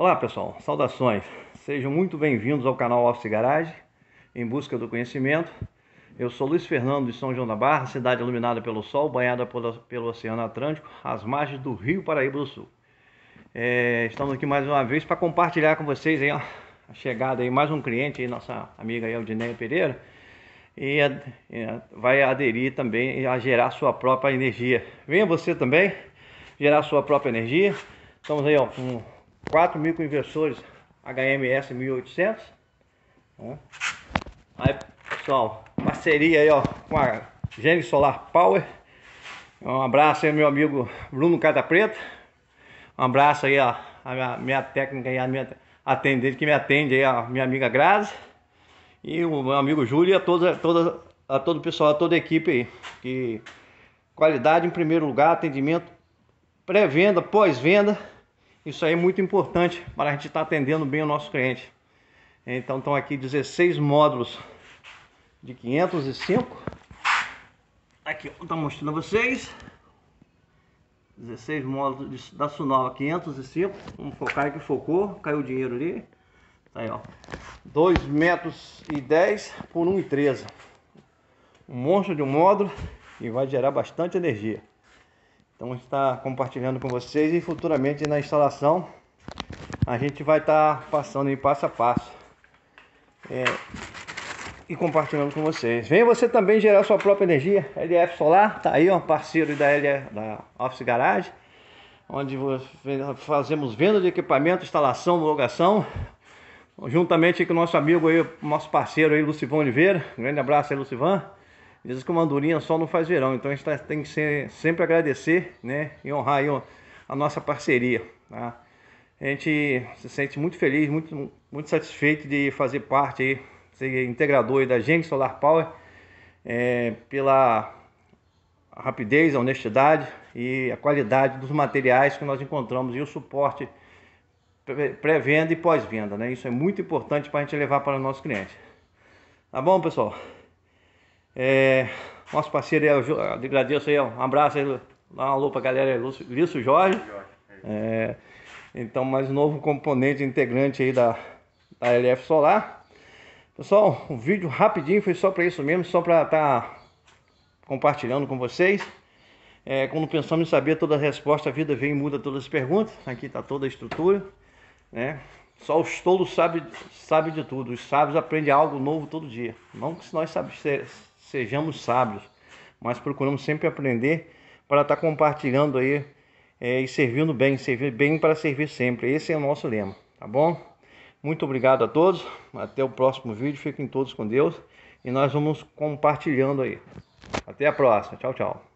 Olá pessoal, saudações. Sejam muito bem-vindos ao canal Office Garage, em busca do conhecimento. Eu sou Luiz Fernando de São João da Barra, cidade iluminada pelo sol, banhada pelo, Oceano Atlântico, às margens do Rio Paraíba do Sul. É, estamos aqui mais uma vez para compartilhar com vocês aí, ó, a chegada aí, mais um cliente, aí, nossa amiga Aldineia Pereira, e é, vai aderir também a gerar sua própria energia. Venha você também gerar sua própria energia. Estamos aí ó, com 4 inversores HMS 1800. Né? Aí, pessoal, parceria aí, ó, com a Gênesis Solar Power. Um abraço aí, meu amigo Bruno Cata Preta. Um abraço aí, ó, a minha, minha técnica e a minha atendente que me atende aí, a minha amiga Grazi. E o meu amigo Júlio e a, toda, toda, a todo o pessoal, a toda a equipe aí. Que qualidade em primeiro lugar, atendimento pré-venda, pós-venda isso aí é muito importante para a gente estar tá atendendo bem o nosso cliente. Então estão aqui 16 módulos de 505. Aqui, está mostrando a vocês. 16 módulos de, da Sunova 505. Vamos focar que focou, caiu o dinheiro ali. Tá aí, ó. 2 metros e 10 por 1,13. Um monstro de um módulo e vai gerar bastante energia. Então está compartilhando com vocês e futuramente na instalação a gente vai estar tá passando em passo a passo é, e compartilhando com vocês. Venha você também gerar sua própria energia, LF Solar, tá aí, ó, parceiro da, LF, da Office Garage, onde fazemos venda de equipamento, instalação, logação, juntamente com o nosso amigo aí, nosso parceiro aí, Lucivão Oliveira. Um grande abraço aí, Lucivan Diz que uma andorinha só não faz verão, então a gente tá, tem que ser, sempre agradecer né, e honrar aí, a nossa parceria. Tá? A gente se sente muito feliz, muito, muito satisfeito de fazer parte, aí, ser integrador aí da gente, Solar Power, é, pela rapidez, a honestidade e a qualidade dos materiais que nós encontramos e o suporte pré-venda e pós-venda. Né? Isso é muito importante para a gente levar para o nosso cliente. Tá bom, pessoal? É, nosso parceiro aí, agradeço aí, um abraço aí, dá um alô pra galera aí, Jorge. É, é, então, mais um novo componente integrante aí da, da LF Solar. Pessoal, um vídeo rapidinho, foi só para isso mesmo, só para estar tá compartilhando com vocês. É, quando pensamos em saber toda a resposta, a vida vem e muda todas as perguntas. Aqui está toda a estrutura, né? Só os tolos sabem sabe de tudo. Os sábios aprendem algo novo todo dia. Não que nós sabemos sejamos sábios, mas procuramos sempre aprender para estar tá compartilhando aí é, e servindo bem, servir bem para servir sempre. Esse é o nosso lema, tá bom? Muito obrigado a todos. Até o próximo vídeo. Fiquem todos com Deus e nós vamos compartilhando aí. Até a próxima. Tchau, tchau.